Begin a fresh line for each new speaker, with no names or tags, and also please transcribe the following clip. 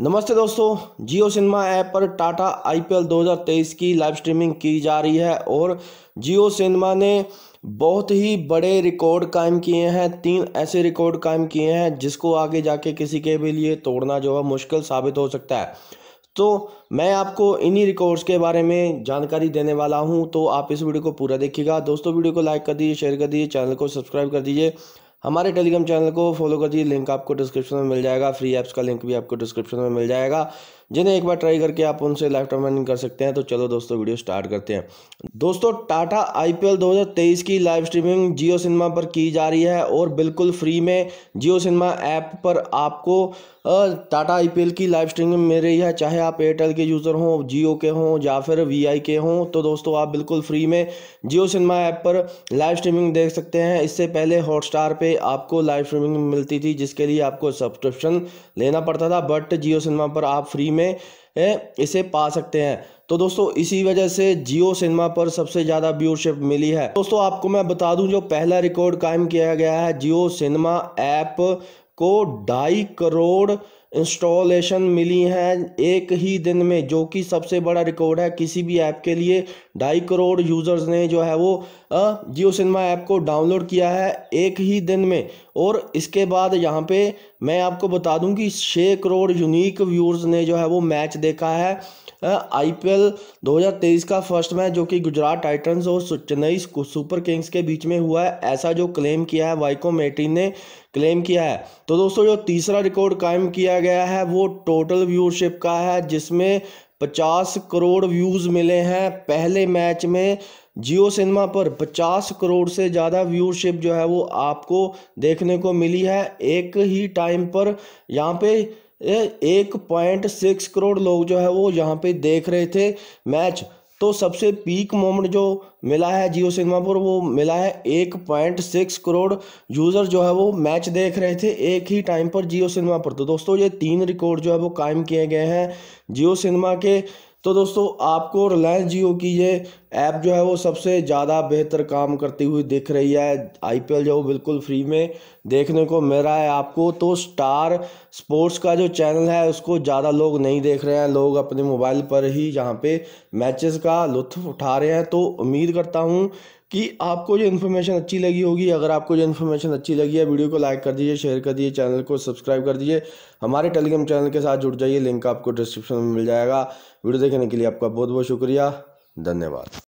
नमस्ते दोस्तों जियो cinema app पर टाटा आईपीएल 2023 की लाइव स्ट्रीमिंग की जा रही है और जियो सिनेमा ने बहुत ही बड़े रिकॉर्ड कायम किए हैं तीन ऐसे रिकॉर्ड कायम किए हैं जिसको आगे जाके किसी के भी लिए तोड़ना जो है मुश्किल साबित हो सकता है तो मैं आपको इन्हीं रिकॉर्ड्स के बारे में जानकारी देने वाला हूं तो आप इस वीडियो को पूरा देखिएगा दोस्तों वीडियो को लाइक कर दीजिए शेयर कर दीजिए चैनल को सब्सक्राइब कर दीजिए हमारे टेलीग्राम चैनल को फॉलो कर दीजिए लिंक आपको डिस्क्रिप्शन में मिल जाएगा फ्री ऐप्स का लिंक भी आपको डिस्क्रिप्शन में मिल जाएगा जिन्हें एक बार ट्राई करके आप उनसे लाइफ टाइम अर्निंग कर सकते हैं तो चलो दोस्तों वीडियो स्टार्ट करते हैं दोस्तों टाटा आईपीएल 2023 की लाइव स्ट्रीमिंग जियो सिनेमा पर की जा रही है और बिल्कुल फ्री में जियो सिनेमा ऐप पर आपको टाटा आईपीएल की लाइव स्ट्रीमिंग मिल रही है चाहे आप एयरटेल के यूज़र हों जियो के हों या फिर आई के हों तो दोस्तों आप बिल्कुल फ्री में जियो सिनेमा ऐप पर लाइव स्ट्रीमिंग देख सकते हैं इससे पहले हॉटस्टार पर आपको लाइव स्ट्रीमिंग मिलती थी जिसके लिए आपको सब्सक्रिप्शन लेना पड़ता था बट जियो सिनेमा पर आप फ्री में में इसे पा सकते हैं तो दोस्तों इसी वजह से जियो सिनेमा पर सबसे ज़्यादा व्यूअरशिप मिली है दोस्तों आपको मैं बता दूं जो पहला रिकॉर्ड कायम किया गया है जियो सिनेमा ऐप को ढाई करोड़ इंस्टॉलेशन मिली हैं एक ही दिन में जो कि सबसे बड़ा रिकॉर्ड है किसी भी ऐप के लिए ढाई करोड़ यूज़र्स ने जो है वो जियो सिनेमा ऐप को डाउनलोड किया है एक ही दिन में और इसके बाद यहाँ पे मैं आपको बता दूँ कि छः करोड़ यूनिक व्यूअर्स ने जो है वो मैच देखा है आईपीएल 2023 का फर्स्ट मैच जो कि गुजरात टाइटंस और चेन्नई सुपर किंग्स के बीच में हुआ है ऐसा जो क्लेम किया है वाइको मेटी ने क्लेम किया है तो दोस्तों जो तीसरा रिकॉर्ड कायम किया गया है वो टोटल व्यूअरशिप का है जिसमें पचास करोड़ व्यूज़ मिले हैं पहले मैच में जियो सिनेमा पर पचास करोड़ से ज़्यादा व्यूअरशिप जो है वो आपको देखने को मिली है एक ही टाइम पर यहाँ पे एक पॉइंट सिक्स करोड़ लोग जो है वो यहाँ पे देख रहे थे मैच तो सबसे पीक मोमेंट जो मिला है जियो सिनेमा पर वो मिला है एक पॉइंट सिक्स करोड़ यूज़र जो है वो मैच देख रहे थे एक ही टाइम पर जियो सिनेमा पर तो दोस्तों ये तीन रिकॉर्ड जो है वो कायम किए गए हैं जियो सिनेमा के तो दोस्तों आपको रिलायंस जियो की ये ऐप जो है वो सबसे ज़्यादा बेहतर काम करती हुई दिख रही है आईपीएल जो बिल्कुल फ्री में देखने को मिल रहा है आपको तो स्टार स्पोर्ट्स का जो चैनल है उसको ज़्यादा लोग नहीं देख रहे हैं लोग अपने मोबाइल पर ही यहाँ पे मैचेस का लुत्फ उठा रहे हैं तो उम्मीद करता हूँ कि आपको ये इन्फॉर्मेशन अच्छी लगी होगी अगर आपको ये इन्फॉर्मेशन अच्छी लगी है वीडियो को लाइक कर दीजिए शेयर कर दीजिए चैनल को सब्सक्राइब कर दीजिए हमारे टेलीग्राम चैनल के साथ जुड़ जाइए लिंक आपको डिस्क्रिप्शन में मिल जाएगा वीडियो देखने के लिए आपका बहुत बहुत शुक्रिया धन्यवाद